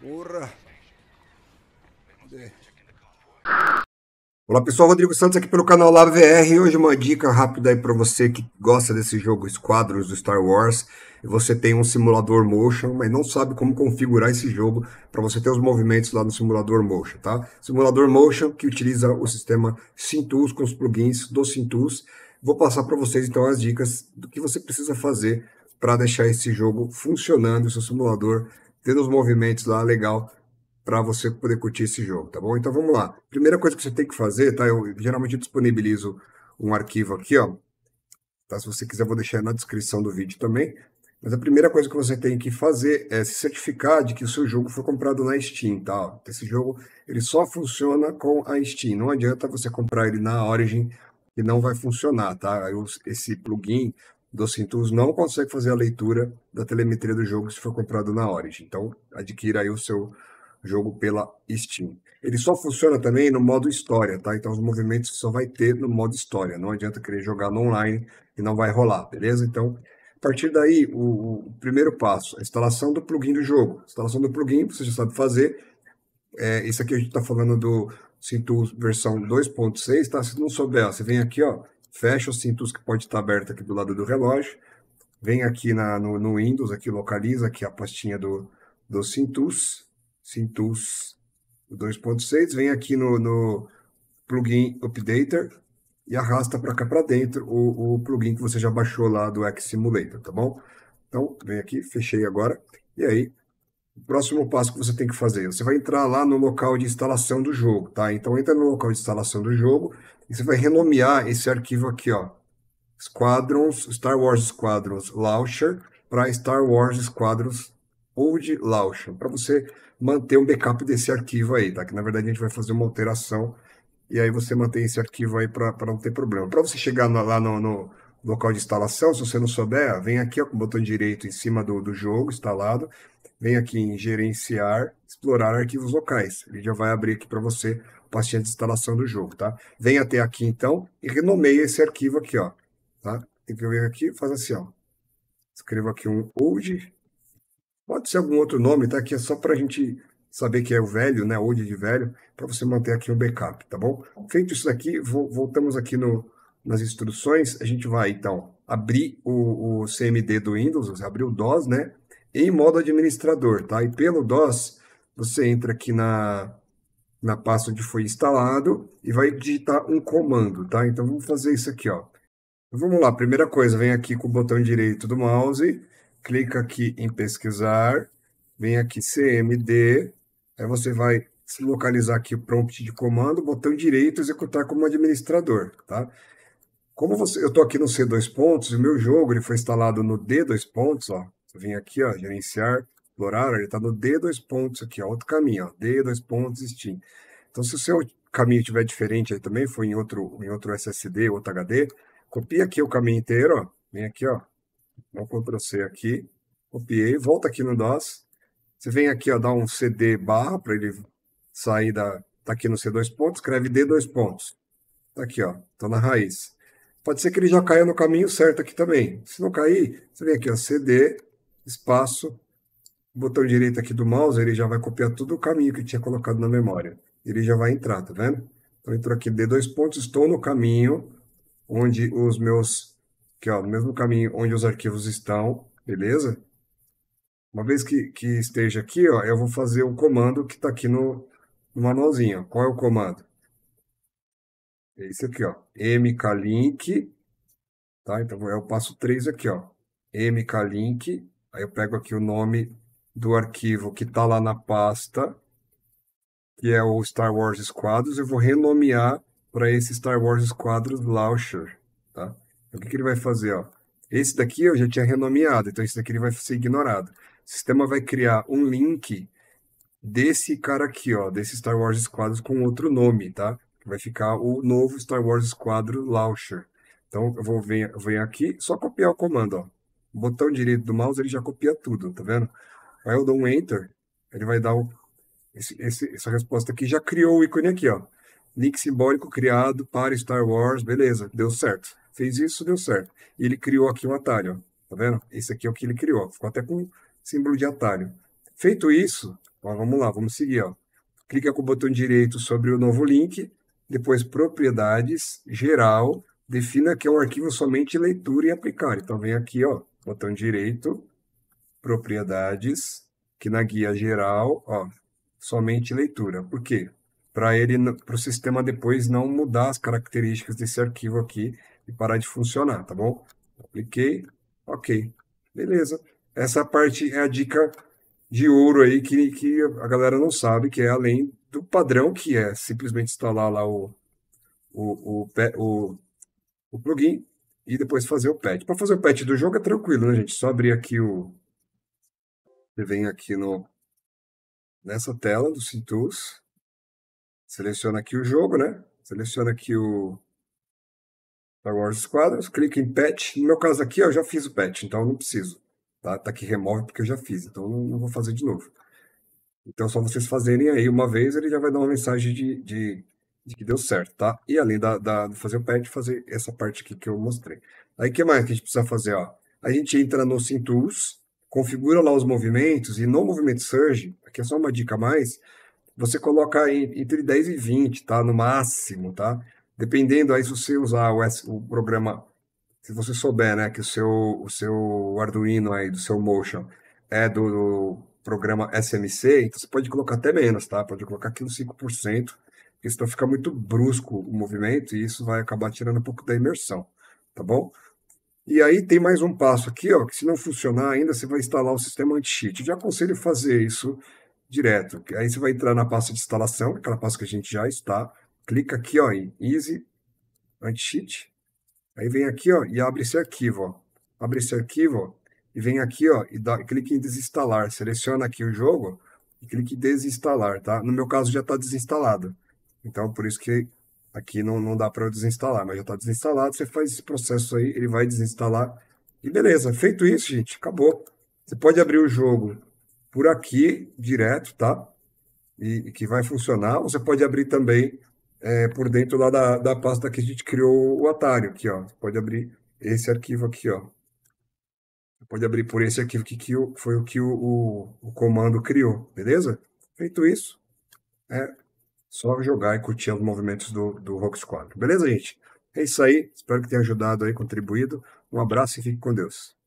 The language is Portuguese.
Porra! Olá pessoal, Rodrigo Santos aqui pelo canal Lab VR. Hoje uma dica rápida aí para você que gosta desse jogo Esquadros do Star Wars. E você tem um simulador motion, mas não sabe como configurar esse jogo para você ter os movimentos lá no simulador motion, tá? Simulador motion que utiliza o sistema Syntools com os plugins do Syntools. Vou passar para vocês então as dicas do que você precisa fazer para deixar esse jogo funcionando, seu simulador tendo os movimentos lá legal para você poder curtir esse jogo, tá bom? Então vamos lá. Primeira coisa que você tem que fazer, tá? Eu geralmente disponibilizo um arquivo aqui, ó. Tá? Se você quiser, vou deixar na descrição do vídeo também. Mas a primeira coisa que você tem que fazer é se certificar de que o seu jogo foi comprado na Steam, tá? Esse jogo ele só funciona com a Steam. Não adianta você comprar ele na Origin que não vai funcionar, tá? esse plugin do Cintus não consegue fazer a leitura da telemetria do jogo se for comprado na Origin. Então, adquira aí o seu jogo pela Steam. Ele só funciona também no modo história, tá? Então, os movimentos só vai ter no modo história. Não adianta querer jogar no online e não vai rolar, beleza? Então, a partir daí, o, o primeiro passo, a instalação do plugin do jogo. A instalação do plugin, você já sabe fazer. É, isso aqui a gente está falando do Cintus versão 2.6, tá? Se não souber, ó, você vem aqui, ó, fecha o cintus que pode estar aberto aqui do lado do relógio, vem aqui na, no, no, Windows, aqui localiza aqui a pastinha do, do Sintus, Sintus 2.6, vem aqui no, no plugin Updater e arrasta para cá para dentro o, o plugin que você já baixou lá do X Simulator, tá bom? Então, vem aqui, fechei agora, e aí o próximo passo que você tem que fazer? Você vai entrar lá no local de instalação do jogo, tá? Então entra no local de instalação do jogo e você vai renomear esse arquivo aqui, ó. Squadrons, Star Wars Squadrons Launcher para Star Wars Squadrons Old Launcher, para você manter um backup desse arquivo aí, tá? Que na verdade a gente vai fazer uma alteração e aí você mantém esse arquivo aí para não ter problema. Para você chegar no, lá no, no, local de instalação, se você não souber, vem aqui ó, com o botão direito em cima do, do jogo instalado vem aqui em gerenciar, explorar arquivos locais. Ele já vai abrir aqui para você o pastinha de instalação do jogo, tá? Vem até aqui, então, e renomeia esse arquivo aqui, ó. Tá? Tem que vir aqui faz assim, ó. escreva aqui um old. Pode ser algum outro nome, tá? Aqui é só para a gente saber que é o velho, né? Old de velho, para você manter aqui o backup, tá bom? Feito isso daqui, voltamos aqui no, nas instruções. A gente vai, então, abrir o, o CMD do Windows, abrir o DOS, né? em modo administrador, tá? E pelo DOS, você entra aqui na, na pasta onde foi instalado e vai digitar um comando, tá? Então vamos fazer isso aqui, ó. Então, vamos lá, primeira coisa, vem aqui com o botão direito do mouse, clica aqui em pesquisar, vem aqui CMD, aí você vai se localizar aqui o prompt de comando, botão direito, executar como administrador, tá? Como você, eu estou aqui no C2 pontos, o meu jogo ele foi instalado no D2 pontos, ó, Vem aqui, ó, gerenciar, explorar, ele está no D dois pontos aqui, ó, outro caminho, ó, D dois pontos, Steam. Então, se o seu caminho estiver diferente aí também, foi em outro, em outro SSD, outro HD, copia aqui o caminho inteiro, ó, vem aqui, ó, dá um Ctrl C aqui, copiei, volta aqui no DOS, você vem aqui, ó, dá um CD barra para ele sair da, tá aqui no c dois pontos, escreve d dois pontos. Tá aqui, ó, tô na raiz. Pode ser que ele já caia no caminho certo aqui também. Se não cair, você vem aqui, ó, CD espaço, botão direito aqui do mouse, ele já vai copiar todo o caminho que tinha colocado na memória. Ele já vai entrar, tá vendo? Então, entrou aqui, D dois pontos, estou no caminho onde os meus, que ó, no mesmo caminho onde os arquivos estão, beleza? Uma vez que, que esteja aqui, ó, eu vou fazer um comando que está aqui no, no manualzinho. Qual é o comando? É esse aqui, ó, mklink, tá? Então, é o passo 3 aqui, ó, mklink, Aí eu pego aqui o nome do arquivo que está lá na pasta, que é o Star Wars Squadros, eu vou renomear para esse Star Wars Squadros Launcher, tá? Então, o que, que ele vai fazer, ó? Esse daqui eu já tinha renomeado, então esse daqui ele vai ser ignorado. O sistema vai criar um link desse cara aqui, ó, desse Star Wars Squadros com outro nome, tá? Vai ficar o novo Star Wars Squadron Launcher. Então eu vou vir aqui, só copiar o comando, ó botão direito do mouse ele já copia tudo, tá vendo? Aí eu dou um Enter, ele vai dar o, esse, esse, essa resposta aqui, já criou o ícone aqui, ó. Link simbólico criado para Star Wars, beleza, deu certo. Fez isso, deu certo. E ele criou aqui um atalho, ó. tá vendo? Esse aqui é o que ele criou, ficou até com símbolo de atalho. Feito isso, ó, vamos lá, vamos seguir, ó. Clica com o botão direito sobre o novo link, depois propriedades, geral, defina que é um arquivo somente leitura e aplicar. Então vem aqui, ó, botão direito, propriedades, que na guia geral, ó, somente leitura. Por quê? Para ele, para o sistema depois não mudar as características desse arquivo aqui e parar de funcionar, tá bom? Apliquei, ok, beleza. Essa parte é a dica de ouro aí que, que a galera não sabe, que é além do padrão que é simplesmente instalar lá o, o, o, o, o plugin e depois fazer o patch. Para fazer o patch do jogo é tranquilo, né, gente? Só abrir aqui o. Você vem aqui no nessa tela do Syntools, seleciona aqui o jogo, né? Seleciona aqui o Star Wars Squadrons, clica em patch. No meu caso aqui, ó, eu já fiz o patch, então não preciso. Tá, tá aqui remove porque eu já fiz, então não, não vou fazer de novo. Então, só vocês fazerem aí uma vez, ele já vai dar uma mensagem de, de de que deu certo, tá? E além da, da, de fazer o pad, fazer essa parte aqui que eu mostrei. Aí, o que mais que a gente precisa fazer, ó? A gente entra no SimTools, configura lá os movimentos, e no movimento Surge, aqui é só uma dica a mais, você coloca entre 10 e 20, tá? No máximo, tá? Dependendo aí se você usar o, S, o programa, se você souber, né, que o seu, o seu Arduino aí, do seu Motion, é do, do programa SMC, então você pode colocar até menos, tá? Pode colocar aqui uns 5%, porque senão fica muito brusco o movimento e isso vai acabar tirando um pouco da imersão, tá bom? E aí tem mais um passo aqui, ó, que se não funcionar ainda, você vai instalar o sistema anti-cheat. Eu já aconselho fazer isso direto. Aí você vai entrar na pasta de instalação, aquela pasta que a gente já está, clica aqui ó, em Easy Anti-cheat, aí vem aqui ó, e abre esse arquivo. Ó. Abre esse arquivo ó, e vem aqui ó, e dá, clica em desinstalar. Seleciona aqui o jogo e clica em desinstalar, tá? No meu caso já está desinstalado. Então, por isso que aqui não, não dá para desinstalar, mas já está desinstalado, você faz esse processo aí, ele vai desinstalar. E beleza, feito isso, gente, acabou. Você pode abrir o jogo por aqui, direto, tá? E, e que vai funcionar. Você pode abrir também é, por dentro lá da, da pasta que a gente criou o atalho, aqui, ó. Você pode abrir esse arquivo aqui, ó. Você pode abrir por esse arquivo que, que foi o que o, o, o comando criou, beleza? Feito isso, é, só jogar e curtir os movimentos do, do Rock Squad. Beleza, gente? É isso aí. Espero que tenha ajudado aí, contribuído. Um abraço e fique com Deus.